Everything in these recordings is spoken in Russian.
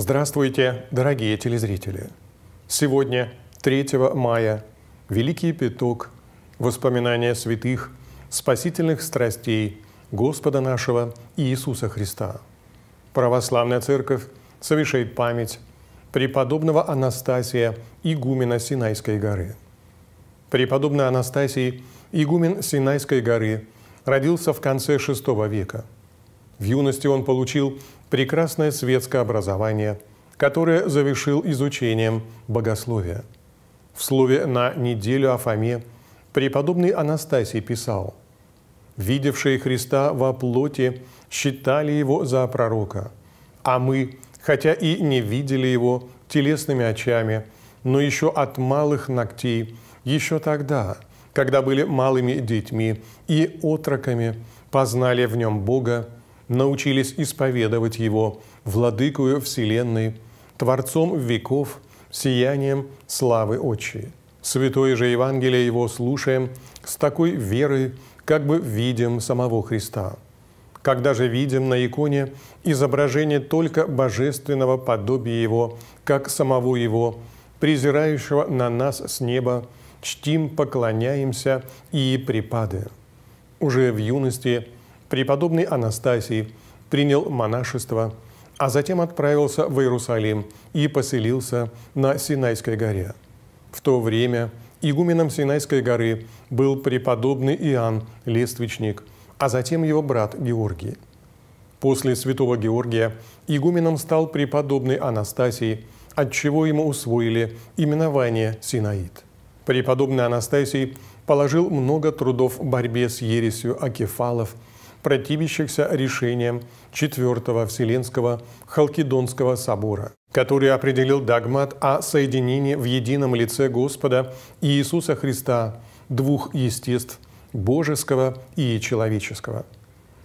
Здравствуйте, дорогие телезрители! Сегодня, 3 мая, Великий Пяток, воспоминания святых, спасительных страстей Господа нашего Иисуса Христа. Православная Церковь совершает память преподобного Анастасия, игумена Синайской горы. Преподобный Анастасий, игумен Синайской горы, родился в конце VI века. В юности он получил прекрасное светское образование, которое завершил изучением богословия. В слове на неделю о Фоме преподобный Анастасий писал «Видевшие Христа во плоти считали его за пророка, а мы, хотя и не видели его телесными очами, но еще от малых ногтей, еще тогда, когда были малыми детьми и отроками, познали в нем Бога научились исповедовать Его, Владыкою Вселенной, Творцом веков, сиянием славы Отчи. Святое же Евангелие Его слушаем с такой верой, как бы видим самого Христа. Когда же видим на иконе изображение только божественного подобия Его, как самого Его, презирающего на нас с неба, чтим, поклоняемся и припадаем. Уже в юности – преподобный Анастасий принял монашество, а затем отправился в Иерусалим и поселился на Синайской горе. В то время игуменом Синайской горы был преподобный Иоанн Лествичник, а затем его брат Георгий. После святого Георгия игуменом стал преподобный Анастасий, от чего ему усвоили именование Синаид. Преподобный Анастасий положил много трудов в борьбе с ересью Акефалов – противящихся решениям Четвертого Вселенского Халкидонского собора, который определил догмат о соединении в едином лице Господа Иисуса Христа двух естеств – божеского и человеческого.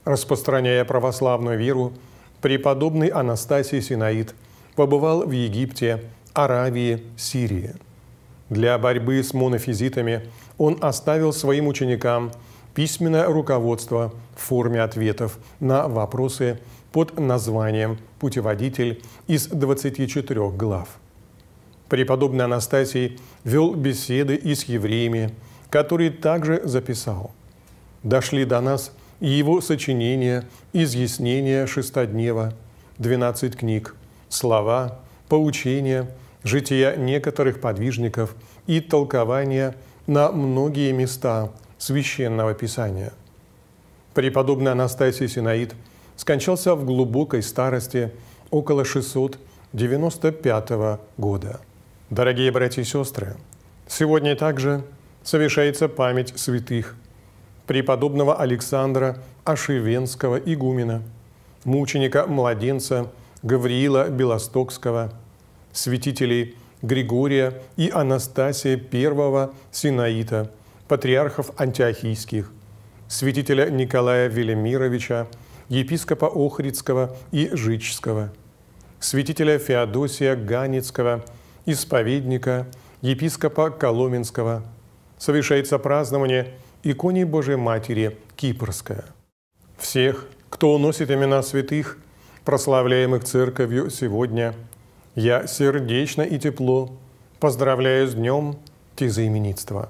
Распространяя православную веру, преподобный Анастасий Синаид побывал в Египте, Аравии, Сирии. Для борьбы с монофизитами он оставил своим ученикам – письменное руководство в форме ответов на вопросы под названием «Путеводитель» из 24 глав. Преподобный Анастасий вел беседы и с евреями, которые также записал. Дошли до нас и его сочинения «Изъяснение шестоднева», 12 книг, слова, поучения, жития некоторых подвижников и толкования на многие места Священного Писания. Преподобный Анастасий Синаид скончался в глубокой старости около 695 года. Дорогие братья и сестры, сегодня также совершается память святых преподобного Александра Ашивенского игумена, мученика-младенца Гавриила Белостокского, святителей Григория и Анастасия I Синаита – патриархов антиохийских, святителя Николая Велимировича, епископа Охридского и Жичского, святителя Феодосия Ганицкого, исповедника, епископа Коломенского. Совершается празднование иконе Божией Матери Кипрская. Всех, кто уносит имена святых, прославляемых Церковью сегодня, я сердечно и тепло поздравляю с днем тезаименитства.